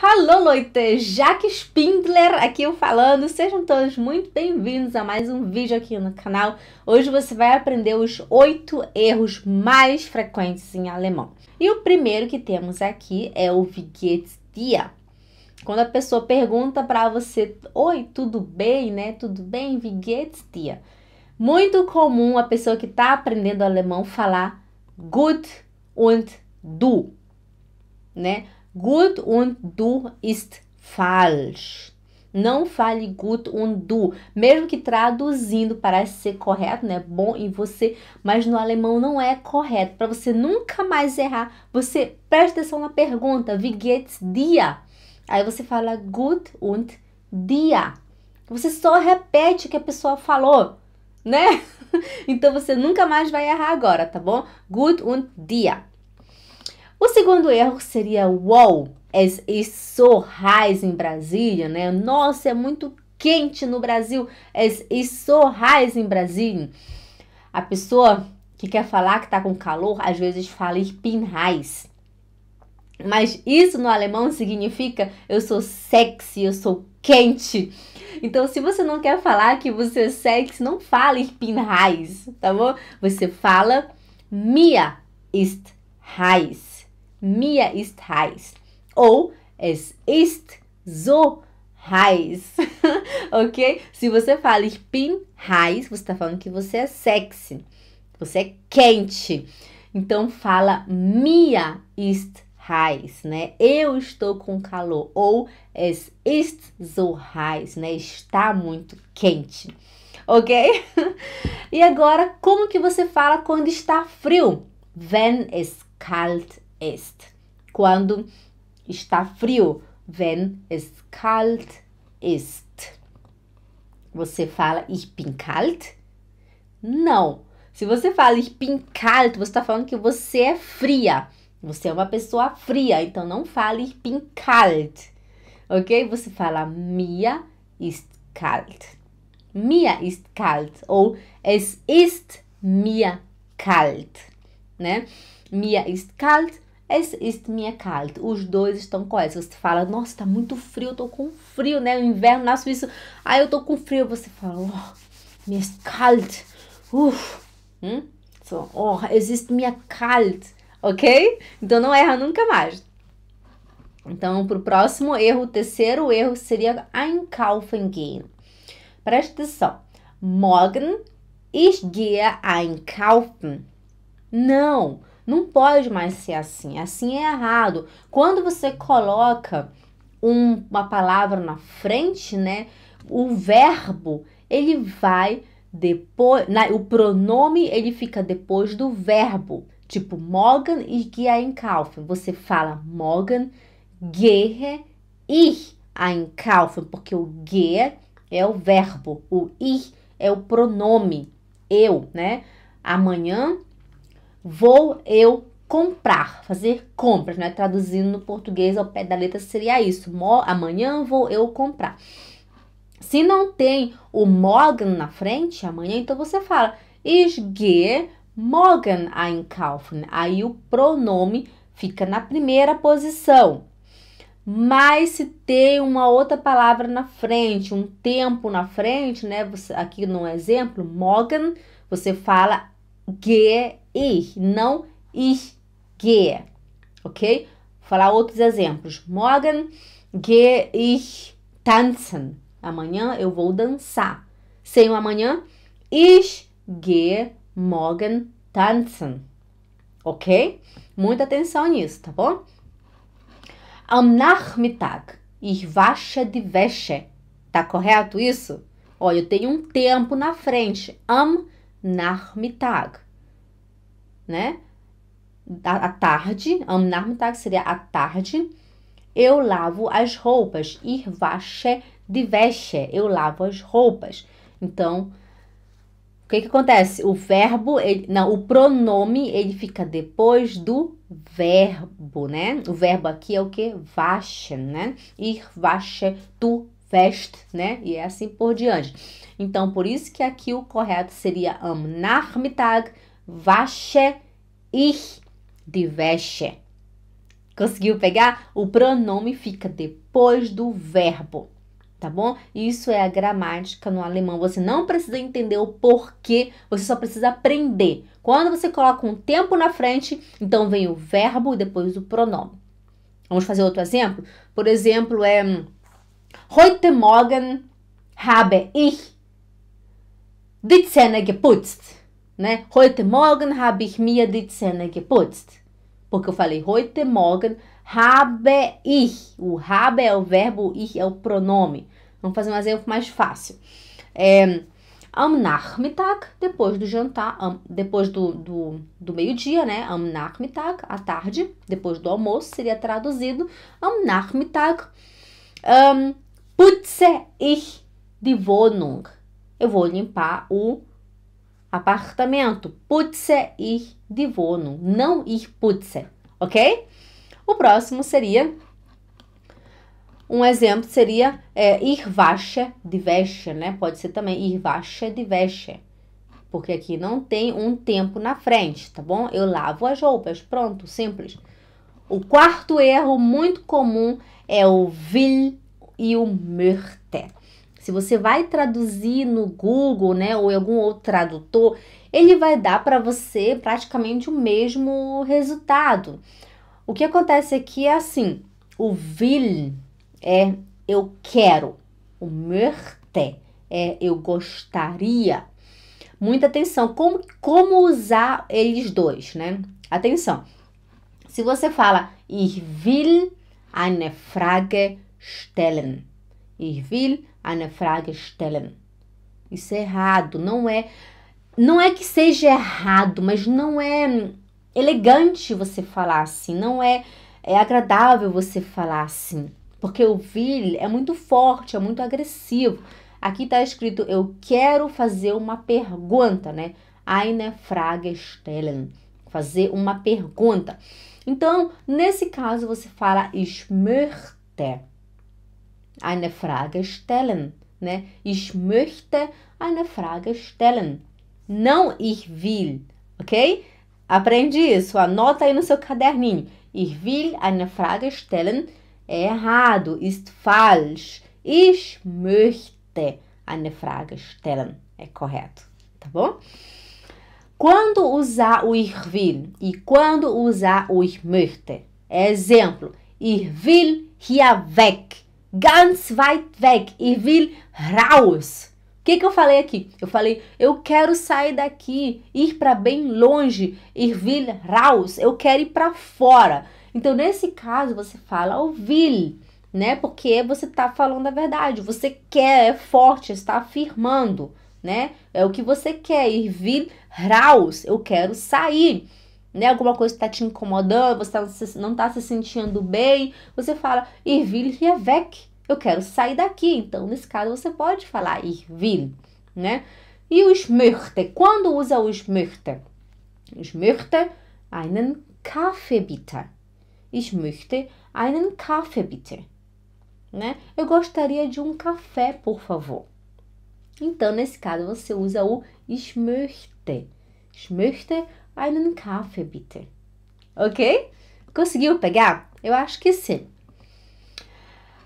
Alô, noite! Jaque Spindler aqui falando. Sejam todos muito bem-vindos a mais um vídeo aqui no canal. Hoje você vai aprender os oito erros mais frequentes em alemão. E o primeiro que temos aqui é o Wie geht's Quando a pessoa pergunta para você, oi, tudo bem, né? Tudo bem? Wie geht's Muito comum a pessoa que está aprendendo alemão falar gut und du, né? Gut und du ist falsch. Não fale gut und du, mesmo que traduzindo parece ser correto, né? Bom em você, mas no alemão não é correto. Para você nunca mais errar, você presta atenção na pergunta: Wie geht's dir? Aí você fala gut und dir. Você só repete o que a pessoa falou, né? Então você nunca mais vai errar agora, tá bom? Gut und dir. O segundo erro seria wow, as it's so high em Brasília, né? Nossa, é muito quente no Brasil, as it's so high em Brasília. A pessoa que quer falar que tá com calor, às vezes fala ich bin heiß. Mas isso no alemão significa eu sou sexy, eu sou quente. Então, se você não quer falar que você é sexy, não fala ich bin heiß, tá bom? Você fala Mia ist heiß. Mia ist heiß. Ou es ist so heiß. ok? Se você fala ich bin heiß, você está falando que você é sexy. Você é quente. Então fala "Mia ist heiß, né? Eu estou com calor. Ou es ist so heiß, né? Está muito quente. Ok? e agora, como que você fala quando está frio? Wenn es kalt ist. Quando está frio, wenn es kalt ist. Você fala ich bin kalt? Não. Se você fala ich bin kalt, você está falando que você é fria. Você é uma pessoa fria, então não fale ich bin kalt. Ok? Você fala Mia ist kalt. Mia ist kalt. Ou es ist mir kalt. Né? Mia ist kalt Es ist mir kalt. Os dois estão corretos. Você fala, nossa, tá muito frio, eu tô com frio, né? O inverno na Suíça. Ah, eu tô com frio. Você fala, oh, mir ist kalt. Uff. Hum? So, oh, es ist mir kalt. Ok? Então não erra nunca mais. Então, para o próximo erro, o terceiro erro seria einkaufen gehen. Presta atenção. Morgen ich gehe einkaufen. Não. Não pode mais ser assim. Assim é errado. Quando você coloca um, uma palavra na frente, né? O verbo ele vai depois, na, o pronome ele fica depois do verbo, tipo Morgan e Einkaufen. Você fala Morgan, gehe ich einkaufen, porque o gehe é o verbo, o I é o pronome, eu, né? Amanhã Vou eu comprar, fazer compras, né? Traduzindo no português ao pé da letra seria isso. Amanhã vou eu comprar. Se não tem o morgen na frente, amanhã, então você fala Ich gehe morgen einkaufen. Aí o pronome fica na primeira posição. Mas se tem uma outra palavra na frente, um tempo na frente, né? Você, aqui no exemplo, morgen, você fala gehe ich, não ich gehe, ok? Vou falar outros exemplos. Morgen gehe ich tanzen. Amanhã eu vou dançar. Sem o amanhã, ich gehe morgen tanzen. Ok? Muita atenção nisso, tá bom? Am Nachmittag, ich wasche die Wäsche. Tá correto isso? Olha, eu tenho um tempo na frente. Am Nachmittag, né? A tarde, am Nachmittag seria a tarde. Eu lavo as roupas. Ir wasche de Wäsche. Eu lavo as roupas. Então, o que, que acontece? O verbo, ele, não, o pronome, ele fica depois do verbo, né? O verbo aqui é o que? Waschen, né? Ich wasche, tu west, né? E é assim por diante. Então, por isso que aqui o correto seria am Nachmittag wasche ich die Wäsche. Conseguiu pegar? O pronome fica depois do verbo, tá bom? Isso é a gramática no alemão. Você não precisa entender o porquê, você só precisa aprender. Quando você coloca um tempo na frente, então vem o verbo e depois o pronome. Vamos fazer outro exemplo? Por exemplo, é Heute Morgen habe ich die Zähne geputzt, né? Heute Morgen habe ich mir die Zähne geputzt. Porque eu falei heute Morgen habe ich. O habe é o verbo, ich é o pronome. Vamos fazer um exemplo mais fácil. É, am Nachmittag, depois do jantar, am, depois do, do, do meio-dia, né? Am Nachmittag, à tarde, depois do almoço, seria traduzido am Nachmittag um, putze ich die Wohnung eu vou limpar o apartamento. Putze ir de wohnung. Não ir putze, ok? O próximo seria... Um exemplo seria é, ir wasche de veste, né? Pode ser também ir wasche de veste, Porque aqui não tem um tempo na frente, tá bom? Eu lavo as roupas, pronto, simples. O quarto erro muito comum é o vil e o mürte se você vai traduzir no Google, né, ou em algum outro tradutor, ele vai dar para você praticamente o mesmo resultado. O que acontece aqui é assim: o "will" é eu quero, o "möchte" é eu gostaria. Muita atenção, como, como usar eles dois, né? Atenção, se você fala ich will eine Frage stellen, Ich will eine Frage stellen. Isso é errado, não é. Não é que seja errado, mas não é elegante você falar assim, não é, é agradável você falar assim, porque o will é muito forte, é muito agressivo. Aqui está escrito eu quero fazer uma pergunta, né? Eine Frage stellen, fazer uma pergunta. Então, nesse caso você fala ich möchte eine Frage stellen, né? Ich möchte eine Frage stellen. Não ich will, ok? Aprende isso, anota aí no seu caderninho. Ich will eine Frage stellen. É errado, ist falsch. Ich möchte eine Frage stellen. É correto, tá bom? Quando usar o ich will e quando usar o ich möchte? Exemplo, ich will hier weg ganz weit weg. Ich will raus. O que, que eu falei aqui? Eu falei, eu quero sair daqui, ir para bem longe. Ich will raus. Eu quero ir para fora. Então, nesse caso, você fala o will, né? Porque você tá falando a verdade. Você quer, é forte, está afirmando, né? É o que você quer. Ich will raus. Eu quero sair né? Alguma coisa está te incomodando, você tá não está se sentindo bem, você fala Irville Riavec, eu quero sair daqui. Então, nesse caso, você pode falar Irville, né? E o Schmürte, quando usa o Schmürte? Schmürte einen Kaffee bitte. Ich möchte einen Kaffee bitte. Né? Eu gostaria de um café, por favor. Então, nesse caso, você usa o ich möchte. Ich möchte einen Kaffee bitte. Ok? Conseguiu pegar? Eu acho que sim.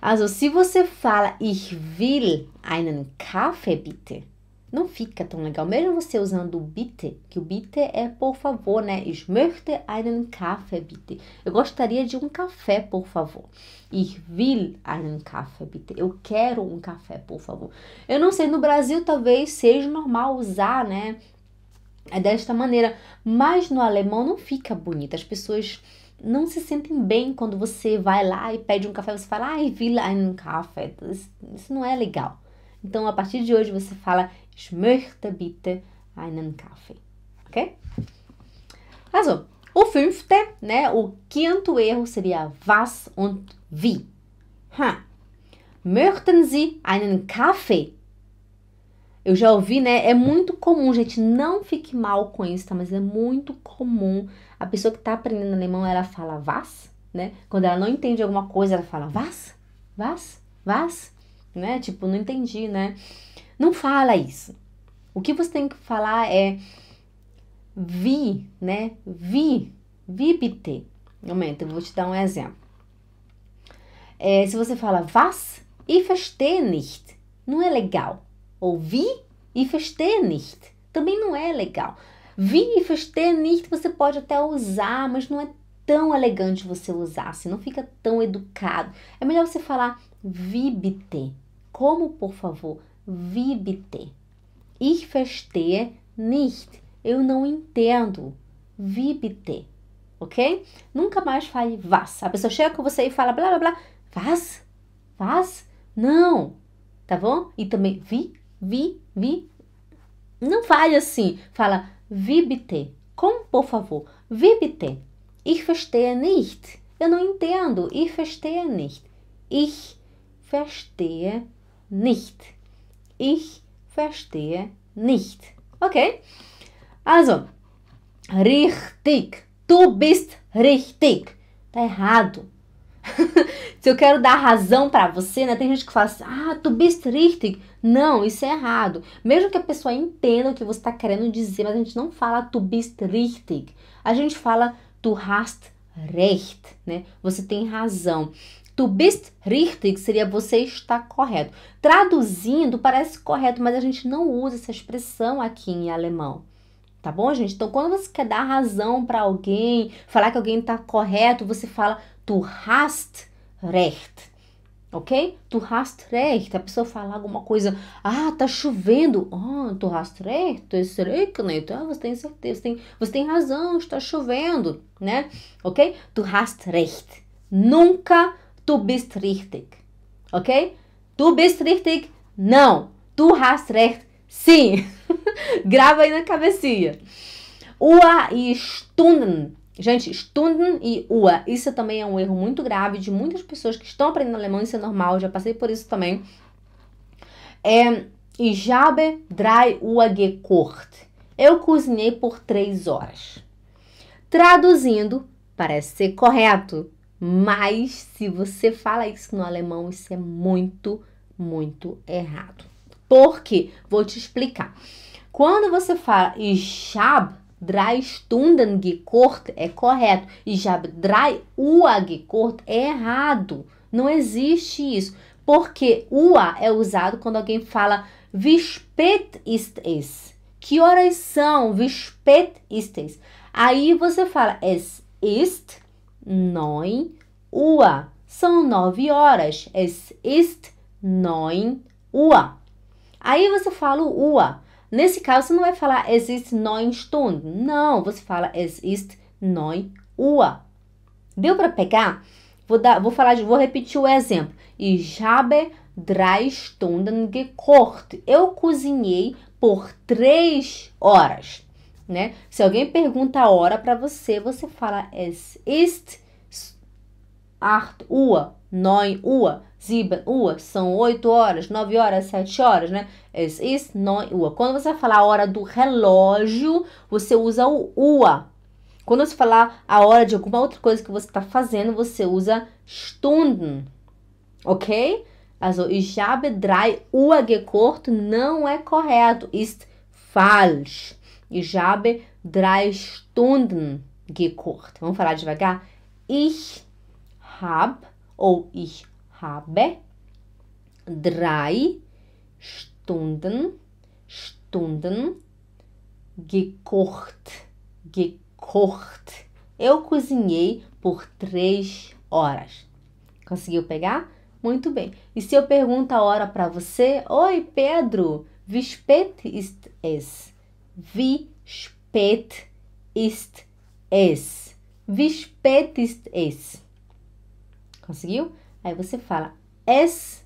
Also, se você fala ich will einen Kaffee bitte, não fica tão legal. Mesmo você usando o bitte, que o bitte é por favor, né? Ich möchte einen Kaffee bitte. Eu gostaria de um café, por favor. Ich will einen Kaffee bitte. Eu quero um café, por favor. Eu não sei, no Brasil talvez seja normal usar, né? É desta maneira. Mas no alemão não fica bonito. As pessoas não se sentem bem quando você vai lá e pede um café. Você fala, ai, will einen café. Isso, isso não é legal. Então, a partir de hoje, você fala, ich möchte bitte einen Kaffee. Ok? Also, o fünfte, né, o quinto erro seria was und wie. Ha. Möchten Sie einen Kaffee? Eu já ouvi, né? É muito comum, gente, não fique mal com isso, tá? Mas é muito comum. A pessoa que tá aprendendo alemão, ela fala was, né? Quando ela não entende alguma coisa, ela fala was, was, was, né? Tipo, não entendi, né? Não fala isso. O que você tem que falar é vi, né? Vi, vi bitte. Momento, eu vou te dar um exemplo. É, se você fala was, ich verstehe nicht, não é legal. Ou vi e verstehe nicht. Também não é legal. Vi e verstehe nicht você pode até usar, mas não é tão elegante você usar, assim, não fica tão educado. É melhor você falar bitte. Como, por favor? Vibite. Ich verstehe nicht. Eu não entendo. bitte, Ok? Nunca mais fale was. A pessoa chega com você e fala blá blá blá. Was? Was? Não. Tá bom? E também vi vi, vi. Não fale assim, fala vi bitte. Como, por favor, vi bitte. Ich verstehe nicht. Eu não entendo. Ich verstehe nicht. Ich verstehe nicht. Ich verstehe nicht. Ok? Also, richtig. Du bist richtig. Tá errado. Se eu quero dar razão para você, né? Tem gente que fala assim, ah, tu bist richtig. Não, isso é errado. Mesmo que a pessoa entenda o que você está querendo dizer, mas a gente não fala tu bist richtig. A gente fala tu hast recht, né? Você tem razão. Tu bist richtig seria você está correto. Traduzindo parece correto, mas a gente não usa essa expressão aqui em alemão. Tá bom, gente? Então, quando você quer dar razão para alguém, falar que alguém está correto, você fala tu hast recht. Ok? Tu hast recht. A pessoa fala alguma coisa. Ah, tá chovendo. Ah, tu hast recht. Es regnet. Ah, você tem certeza. Você tem, você tem razão. Está chovendo. Né? Ok? Tu hast recht. Nunca tu bist richtig. Ok? Tu bist richtig. Não. Tu hast recht. Sim. Grava aí na cabecinha. Ua e Stunden Gente, Stunden e Ua, Isso também é um erro muito grave de muitas pessoas que estão aprendendo alemão. Isso é normal, já passei por isso também. É, ich habe drei Uhr gekocht. Eu cozinhei por três horas. Traduzindo, parece ser correto. Mas se você fala isso no alemão, isso é muito, muito errado. Por quê? Vou te explicar. Quando você fala ich habe, drei Stunden gekort é correto e já drei Uhr gekort é errado. Não existe isso. Porque Uhr é usado quando alguém fala Wie spät ist es? Que horas são? Wie spät ist es? Aí você fala Es ist neun Uhr. São nove horas. Es ist neun Uhr. Aí você fala ua Uhr. Nesse caso, você não vai falar es ist neun Stunden. Não, você fala es ist neun Uhr. Deu para pegar? Vou, dar, vou falar, de, vou repetir o exemplo. Ich habe drei Stunden gekocht. Eu cozinhei por três horas, né? Se alguém pergunta a hora para você, você fala es ist acht Uhr, neun Uhr sieben são 8 horas, 9 horas, 7 horas, né? Es ist 9 Uhr. Quando você falar a hora do relógio, você usa o ua. Quando você falar a hora de alguma outra coisa que você está fazendo, você usa Stunden. Ok? Also, ich habe drei Uhr gekocht não é correto. Ist falsch. Ich habe drei Stunden gekocht. Vamos falar devagar? Ich habe ou ich habe drei Stunden, Stunden gekocht, gekocht. Eu cozinhei por três horas. Conseguiu pegar? Muito bem. E se eu pergunto a hora para você, oi Pedro, wie spät ist es? Wie spät ist es? Wie spät ist es? Conseguiu? Aí você fala es,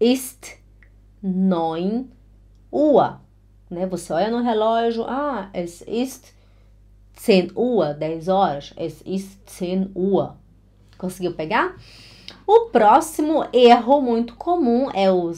ist, neun, ua. Né? Você olha no relógio, ah, es ist zehn ua, 10 horas, es ist zehn ua. Conseguiu pegar? O próximo erro muito comum é o,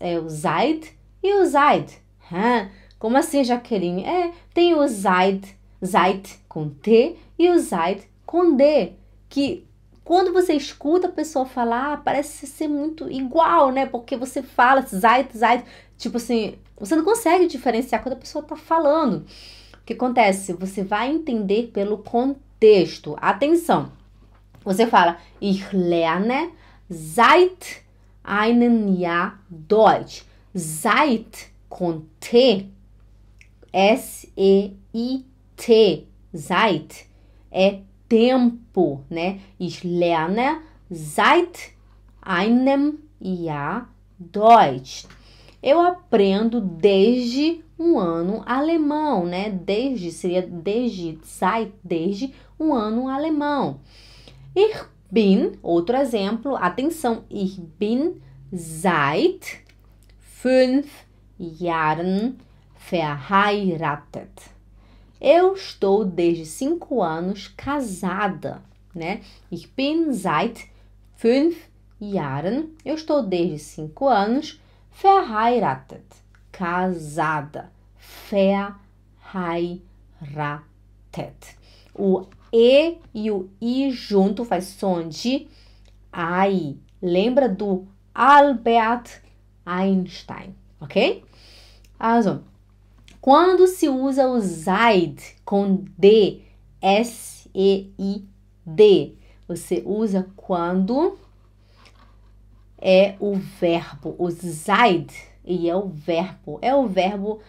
é o Zeit e o Zeit. Hã? Como assim, Jaqueline? É, tem o Zeit, Zeit com T e o Zeit com D, que quando você escuta a pessoa falar, parece ser muito igual, né? Porque você fala Zeit, Zeit, tipo assim, você não consegue diferenciar quando a pessoa tá falando. O que acontece? Você vai entender pelo contexto. Atenção. Você fala Ich lerne seit einem Jahr Deutsch. Seit com T, S-E-I-T, Zeit, é tempo, né? Ich lerne seit einem Jahr Deutsch. Eu aprendo desde um ano alemão, né? Desde seria desde seit desde um ano alemão. Ich bin, outro exemplo, atenção, ich bin seit fünf Jahren verheiratet. Eu estou desde cinco anos casada, né? Ich bin seit fünf Jahren. Eu estou desde cinco anos verheiratet. Casada. Verheiratet. O e e o i junto faz som de ai. Lembra do Albert Einstein, ok? Also, ah, quando se usa o Zaid com D, S, E, I, D, você usa quando é o verbo, o Zaid, e é o verbo, é o verbo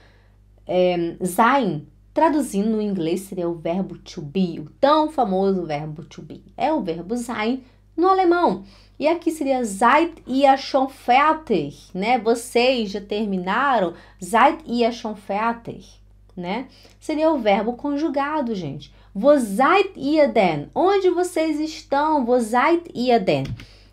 é, sein, traduzindo no inglês seria o verbo to be, o tão famoso verbo to be, é o verbo sein no alemão. E aqui seria Seid ihr schon fertig, né? Vocês já terminaram? Seid ihr schon fertig, né? Seria o verbo conjugado, gente. Wo seid ihr denn? Onde vocês estão? Wo seid ihr denn?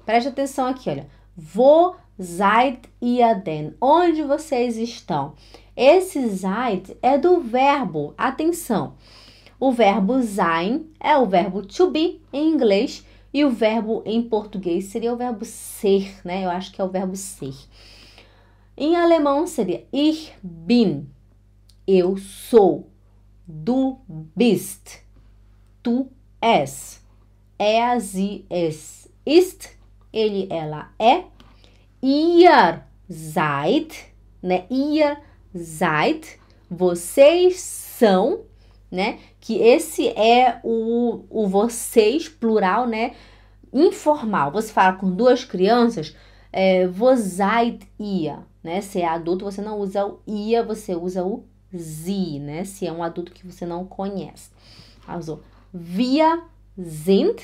Preste atenção aqui, olha. Wo seid ihr denn? Onde vocês estão? Esse seid é do verbo. Atenção. O verbo sein é o verbo to be em inglês e o verbo em português seria o verbo ser, né? Eu acho que é o verbo ser. Em alemão seria ich bin. Eu sou. Du bist. Tu és. Er, sie, es ist. Ele, ela é. Ihr seid, né? Ihr seid. Vocês são, né? que esse é o, o vocês, plural, né? Informal. Você fala com duas crianças, é, vosait ia, né? Se é adulto, você não usa o ia, você usa o zi, né? Se é um adulto que você não conhece. Also, via sind,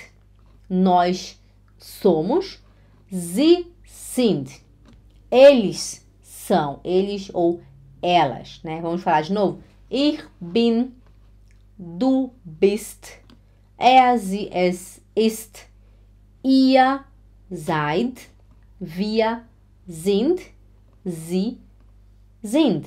nós somos, sie sind, eles são, eles ou elas, né? Vamos falar de novo. Ich bin Du bist. Er, sie, es, ist. Ihr seid. Wir sind. Sie sind.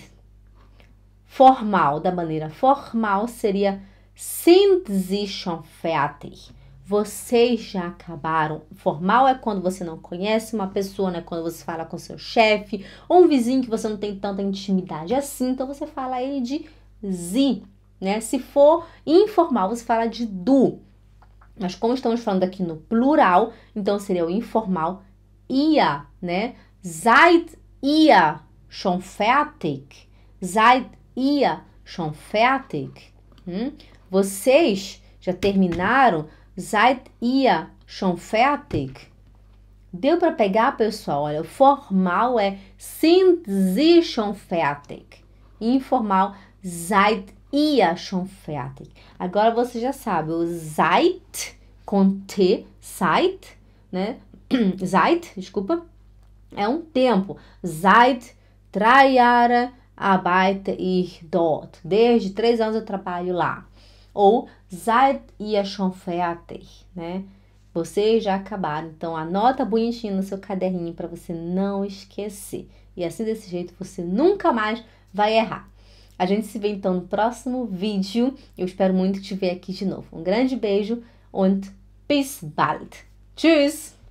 Formal, da maneira formal, seria sind sie schon fertig. Vocês já acabaram. Formal é quando você não conhece uma pessoa, né? Quando você fala com seu chefe ou um vizinho que você não tem tanta intimidade assim. Então você fala aí de sie né? Se for informal, você fala de do. Mas como estamos falando aqui no plural, então seria o informal ia, né? Seid ihr schon fertig? Seid ihr schon fertig? Hum? Vocês já terminaram? Seid ihr schon fertig? Deu para pegar, pessoal? Olha, o formal é sind sie schon fertig. Informal, seid ia schon fertig. Agora você já sabe, o Zeit com T, Zeit, né? Zeit, desculpa, é um tempo. Seit drei Jahre arbeite ich dort. Desde três anos eu trabalho lá. Ou seit ihr schon fertig, né? Vocês já acabaram, então anota bonitinho no seu caderninho para você não esquecer. E assim desse jeito você nunca mais vai errar. A gente se vê então no próximo vídeo. Eu espero muito te ver aqui de novo. Um grande beijo und bis bald. Tschüss!